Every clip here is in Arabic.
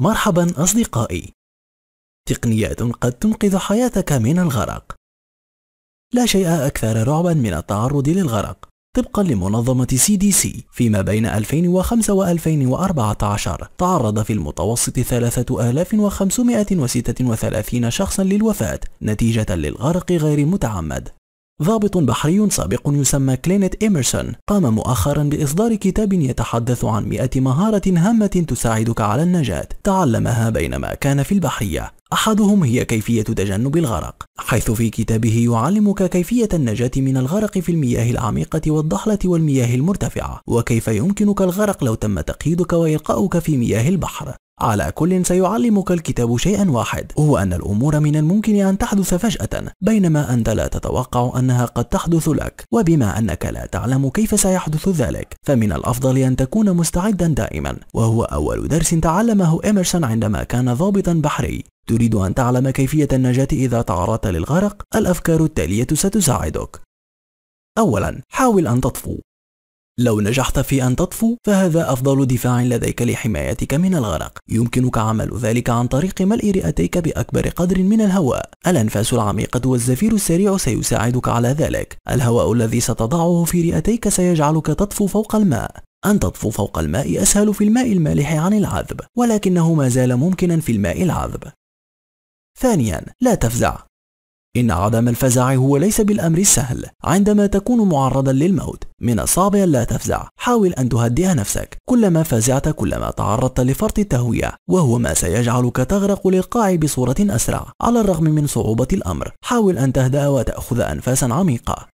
مرحبا أصدقائي تقنيات قد تنقذ حياتك من الغرق لا شيء أكثر رعبا من التعرض للغرق طبقا لمنظمة سي دي سي فيما بين 2005 و 2014 تعرض في المتوسط 3536 شخصا للوفاة نتيجة للغرق غير متعمد ضابط بحري سابق يسمى كلينت إيمرسون قام مؤخرا بإصدار كتاب يتحدث عن 100 مهارة هامة تساعدك على النجاة تعلمها بينما كان في البحرية أحدهم هي كيفية تجنب الغرق حيث في كتابه يعلمك كيفية النجاة من الغرق في المياه العميقة والضحلة والمياه المرتفعة وكيف يمكنك الغرق لو تم تقييدك وإلقاؤك في مياه البحر على كل سيعلمك الكتاب شيئا واحد هو أن الأمور من الممكن أن تحدث فجأة بينما أنت لا تتوقع أنها قد تحدث لك وبما أنك لا تعلم كيف سيحدث ذلك فمن الأفضل أن تكون مستعدا دائما وهو أول درس تعلمه إيمرسون عندما كان ضابطا بحري تريد أن تعلم كيفية النجاة إذا تعرضت للغرق؟ الأفكار التالية ستساعدك أولا حاول أن تطفو لو نجحت في أن تطفو فهذا أفضل دفاع لديك لحمايتك من الغرق يمكنك عمل ذلك عن طريق ملء رئتيك بأكبر قدر من الهواء الأنفاس العميقة والزفير السريع سيساعدك على ذلك الهواء الذي ستضعه في رئتيك سيجعلك تطفو فوق الماء أن تطفو فوق الماء أسهل في الماء المالح عن العذب ولكنه ما زال ممكنا في الماء العذب ثانيا لا تفزع إن عدم الفزع هو ليس بالأمر السهل عندما تكون معرضا للموت من الصعب ألا تفزع حاول أن تهدئ نفسك كلما فزعت كلما تعرضت لفرط التهوية وهو ما سيجعلك تغرق للقاع بصورة أسرع على الرغم من صعوبة الأمر حاول أن تهدأ وتأخذ أنفاسا عميقة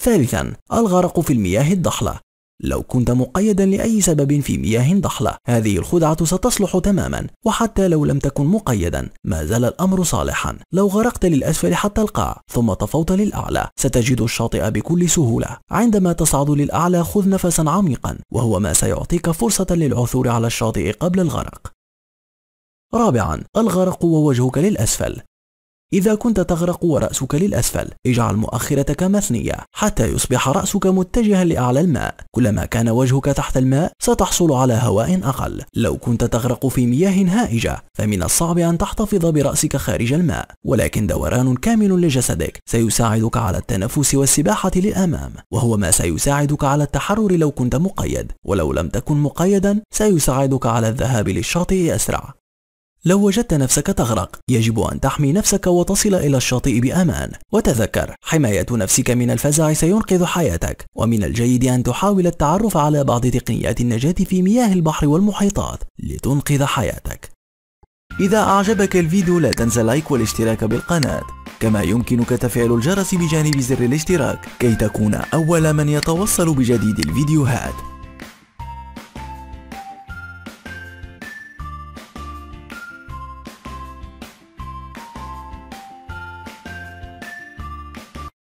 ثالثا الغرق في المياه الضحلة لو كنت مقيدا لأي سبب في مياه ضحلة هذه الخدعة ستصلح تماما وحتى لو لم تكن مقيدا ما زال الأمر صالحا لو غرقت للأسفل حتى القاع ثم طفوت للأعلى ستجد الشاطئ بكل سهولة عندما تصعد للأعلى خذ نفسا عميقا وهو ما سيعطيك فرصة للعثور على الشاطئ قبل الغرق رابعا الغرق ووجهك للأسفل إذا كنت تغرق ورأسك للأسفل اجعل مؤخرتك مثنية حتى يصبح رأسك متجها لأعلى الماء كلما كان وجهك تحت الماء ستحصل على هواء أقل لو كنت تغرق في مياه هائجة فمن الصعب أن تحتفظ برأسك خارج الماء ولكن دوران كامل لجسدك سيساعدك على التنفس والسباحة للأمام وهو ما سيساعدك على التحرر لو كنت مقيد ولو لم تكن مقيدا سيساعدك على الذهاب للشاطئ أسرع لو وجدت نفسك تغرق يجب أن تحمي نفسك وتصل إلى الشاطئ بأمان وتذكر حماية نفسك من الفزع سينقذ حياتك ومن الجيد أن تحاول التعرف على بعض تقنيات النجاة في مياه البحر والمحيطات لتنقذ حياتك إذا أعجبك الفيديو لا تنسى اللايك والاشتراك بالقناة كما يمكنك تفعيل الجرس بجانب زر الاشتراك كي تكون أول من يتوصل بجديد الفيديوهات